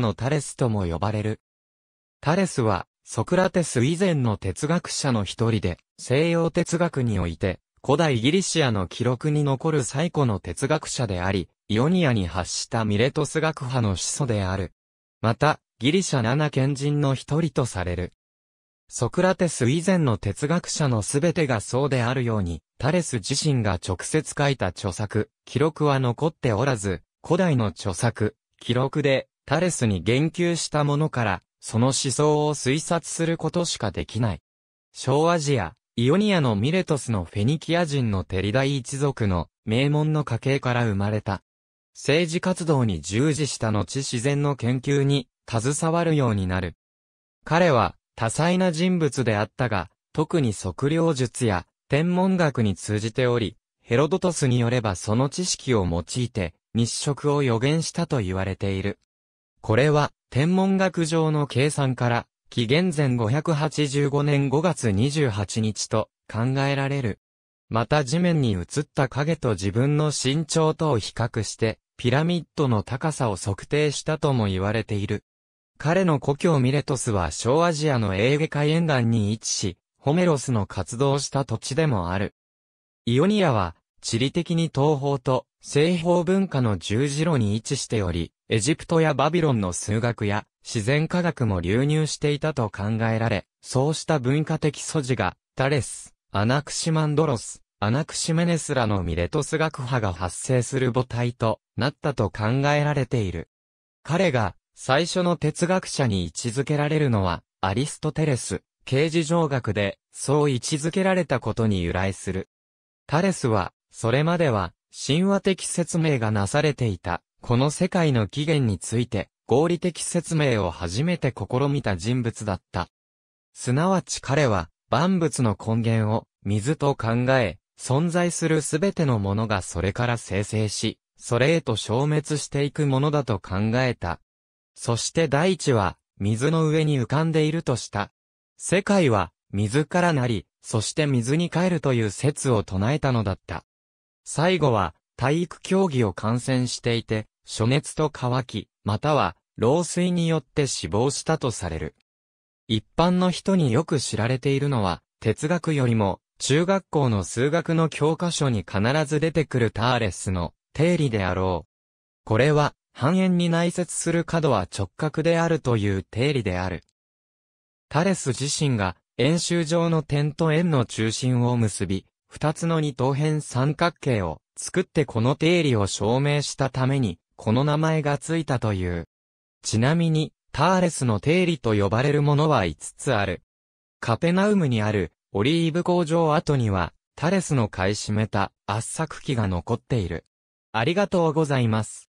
のタレスとも呼ばれる。タレスは、ソクラテス以前の哲学者の一人で、西洋哲学において、古代ギリシアの記録に残る最古の哲学者であり、イオニアに発したミレトス学派の始祖である。また、ギリシャ七賢人の一人とされる。ソクラテス以前の哲学者のすべてがそうであるように、タレス自身が直接書いた著作、記録は残っておらず、古代の著作、記録でタレスに言及したものから、その思想を推察することしかできない。小アジア、イオニアのミレトスのフェニキア人のテリダイ一族の名門の家系から生まれた。政治活動に従事した後自然の研究に携わるようになる。彼は多彩な人物であったが、特に測量術や天文学に通じており、ヘロドトスによればその知識を用いて日食を予言したと言われている。これは、天文学上の計算から、紀元前585年5月28日と考えられる。また地面に映った影と自分の身長とを比較して、ピラミッドの高さを測定したとも言われている。彼の故郷ミレトスは小アジアのエーゲ海沿岸に位置し、ホメロスの活動した土地でもある。イオニアは、地理的に東方と西方文化の十字路に位置しており、エジプトやバビロンの数学や自然科学も流入していたと考えられ、そうした文化的素地が、タレス、アナクシマンドロス、アナクシメネスらのミレトス学派が発生する母体となったと考えられている。彼が最初の哲学者に位置づけられるのはアリストテレス、刑事上学でそう位置づけられたことに由来する。タレスは、それまでは神話的説明がなされていたこの世界の起源について、合理的説明を初めて試みた人物だった。すなわち彼は、万物の根源を、水と考え、存在するすべてのものがそれから生成し、それへと消滅していくものだと考えた。そして大地は、水の上に浮かんでいるとした。世界は、水からなり、そして水に帰るという説を唱えたのだった。最後は、体育競技を観戦していて、暑熱と乾き、または、老衰によって死亡したとされる。一般の人によく知られているのは、哲学よりも、中学校の数学の教科書に必ず出てくるターレスの定理であろう。これは、半円に内接する角は直角であるという定理である。タレス自身が、円周上の点と円の中心を結び、二つの二等辺三角形を作ってこの定理を証明したために、この名前がついたという。ちなみに、ターレスの定理と呼ばれるものは5つある。カペナウムにあるオリーブ工場跡には、タレスの買い占めた圧搾機が残っている。ありがとうございます。